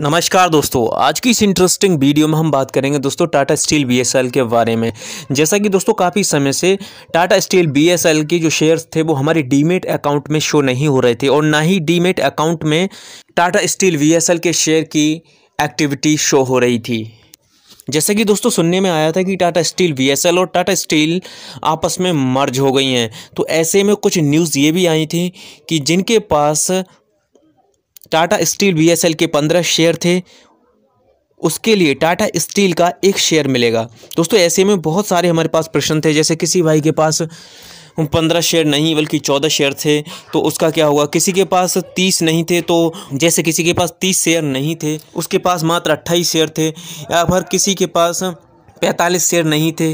नमस्कार दोस्तों आज की इस इंटरेस्टिंग वीडियो में हम बात करेंगे दोस्तों टाटा स्टील बीएसएल के बारे में जैसा कि दोस्तों काफ़ी समय से टाटा स्टील बीएसएल के जो शेयर्स थे वो हमारे डीमेट अकाउंट में शो नहीं हो रहे थे और ना ही डीमेट अकाउंट में टाटा स्टील बीएसएल के शेयर की एक्टिविटी शो हो रही थी जैसे कि दोस्तों सुनने में आया था कि टाटा स्टील वी और टाटा स्टील आपस में मर्ज हो गई हैं तो ऐसे में कुछ न्यूज़ ये भी आई थी कि जिनके पास टाटा स्टील बी के पंद्रह शेयर थे उसके लिए टाटा स्टील का एक शेयर मिलेगा दोस्तों ऐसे में बहुत सारे हमारे पास प्रश्न थे जैसे किसी भाई के पास पंद्रह शेयर नहीं बल्कि चौदह शेयर थे तो उसका क्या हुआ किसी के पास तीस नहीं थे तो जैसे किसी के पास तीस शेयर नहीं थे उसके पास मात्र अट्ठाईस शेयर थे या फिर किसी के पास पैंतालीस शेयर नहीं थे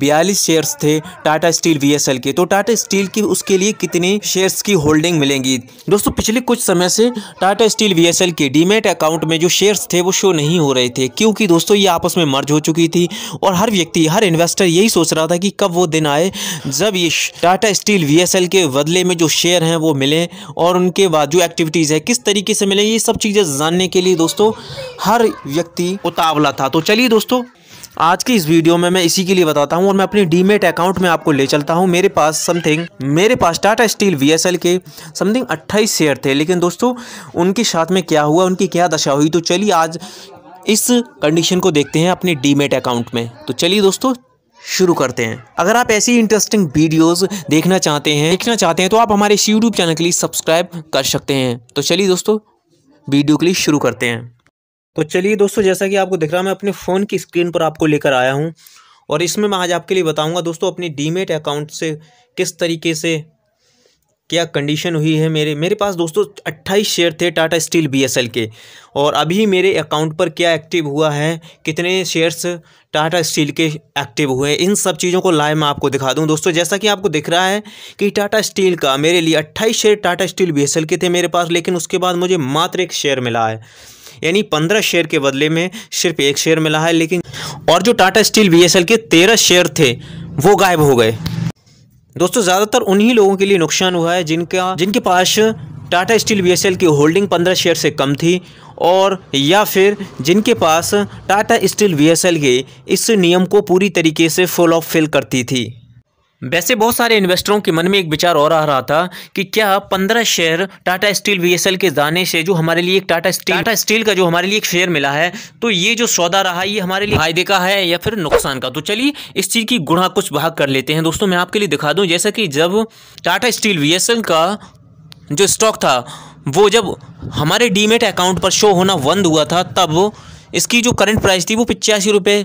बयालीस शेयर्स थे टाटा स्टील वी के तो टाटा स्टील की उसके लिए कितने शेयर्स की होल्डिंग मिलेंगी दोस्तों पिछले कुछ समय से टाटा स्टील वी के डीमेट अकाउंट में जो शेयर्स थे वो शो नहीं हो रहे थे क्योंकि दोस्तों ये आपस में मर्ज हो चुकी थी और हर व्यक्ति हर इन्वेस्टर यही सोच रहा था कि कब वो दिन आए जब ये टाटा स्टील वी के बदले में जो शेयर हैं वो मिलें और उनके बाद जो एक्टिविटीज़ है किस तरीके से मिलें ये सब चीज़ें जानने के लिए दोस्तों हर व्यक्ति उतावला था तो चलिए दोस्तों आज की इस वीडियो में मैं इसी के लिए बताता हूँ और मैं अपने डीमेट अकाउंट में आपको ले चलता हूँ मेरे पास समथिंग मेरे पास टाटा स्टील वी के समथिंग अट्ठाईस शेयर थे लेकिन दोस्तों उनके साथ में क्या हुआ उनकी क्या दशा हुई तो चलिए आज इस कंडीशन को देखते हैं अपने डीमेट अकाउंट में तो चलिए दोस्तों शुरू करते हैं अगर आप ऐसी इंटरेस्टिंग वीडियोस देखना चाहते हैं देखना चाहते हैं तो आप हमारे यूट्यूब चैनल के लिए सब्सक्राइब कर सकते हैं तो चलिए दोस्तों वीडियो के लिए शुरू करते हैं तो चलिए दोस्तों जैसा कि आपको दिख रहा है मैं अपने फ़ोन की स्क्रीन पर आपको लेकर आया हूँ और इसमें मैं आज आपके लिए बताऊँगा दोस्तों अपने डीमेट अकाउंट से किस तरीके से क्या कंडीशन हुई है मेरे मेरे पास दोस्तों 28 शेयर थे टाटा स्टील बीएसएल के और अभी मेरे अकाउंट पर क्या एक्टिव हुआ है कितने शेयर्स टाटा स्टील के एक्टिव हुए इन सब चीज़ों को लाइव मैं आपको दिखा दूं दोस्तों जैसा कि आपको दिख रहा है कि टाटा स्टील का मेरे लिए 28 शेयर टाटा स्टील बीएसएल के थे मेरे पास लेकिन उसके बाद मुझे मात्र एक शेयर मिला है यानी पंद्रह शेयर के बदले में सिर्फ एक शेयर मिला है लेकिन और जो टाटा स्टील बी के तेरह शेयर थे वो गायब हो गए दोस्तों ज़्यादातर उन्हीं लोगों के लिए नुकसान हुआ है जिनका जिनके पास टाटा स्टील बी की होल्डिंग पंद्रह शेयर से कम थी और या फिर जिनके पास टाटा स्टील बी के इस नियम को पूरी तरीके से फॉलो ऑफ फिल करती थी वैसे बहुत सारे इन्वेस्टरों के मन में एक विचार और आ रहा था कि क्या पंद्रह शेयर टाटा स्टील वीएसएल के जाने से जो हमारे लिए एक टाटा स्टील टाटा स्टील का जो हमारे लिए एक शेयर मिला है तो ये जो सौदा रहा ये हमारे लिए फायदे का है या फिर नुकसान का तो चलिए इस चीज़ की गुणा कुछ भाग कर लेते हैं दोस्तों मैं आपके लिए दिखा दूँ जैसा कि जब टाटा स्टील वी का जो स्टॉक था वो जब हमारे डीमेट अकाउंट पर शो होना बंद हुआ था तब इसकी जो करंट प्राइस थी वो पिचासी रुपये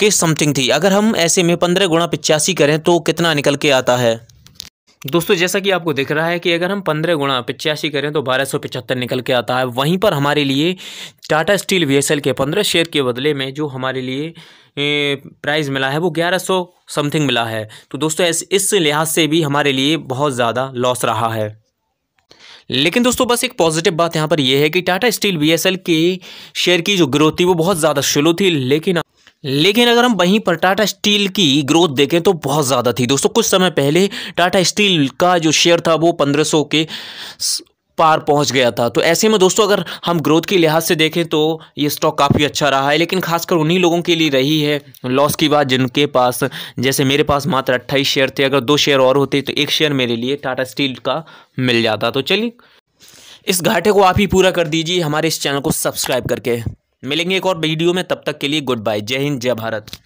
के समथिंग थी अगर हम ऐसे में पंद्रह गुणा पिचासी करें तो कितना निकल के आता है दोस्तों जैसा कि आपको दिख रहा है कि अगर हम पंद्रह गुणा पिचासी करें तो बारह सौ पचहत्तर निकल के आता है वहीं पर हमारे लिए टाटा स्टील वी के पंद्रह शेयर के बदले में जो हमारे लिए प्राइस मिला है वो ग्यारह सौ समथिंग मिला है तो दोस्तों इस लिहाज से भी हमारे लिए बहुत ज़्यादा लॉस रहा है लेकिन दोस्तों बस एक पॉजिटिव बात यहाँ पर यह है कि टाटा स्टील वी के शेयर की जो ग्रोथ थी वो बहुत ज़्यादा स्लो थी लेकिन लेकिन अगर हम वहीं पर टाटा स्टील की ग्रोथ देखें तो बहुत ज़्यादा थी दोस्तों कुछ समय पहले टाटा स्टील का जो शेयर था वो 1500 के पार पहुंच गया था तो ऐसे में दोस्तों अगर हम ग्रोथ के लिहाज से देखें तो ये स्टॉक काफ़ी अच्छा रहा है लेकिन खासकर उन्हीं लोगों के लिए रही है लॉस की बात जिनके पास जैसे मेरे पास मात्र अट्ठाईस शेयर थे अगर दो शेयर और होते तो एक शेयर मेरे लिए टाटा स्टील का मिल जाता तो चलिए इस घाटे को आप ही पूरा कर दीजिए हमारे इस चैनल को सब्सक्राइब करके मिलेंगे एक और वीडियो में तब तक के लिए गुड बाय जय हिंद जय भारत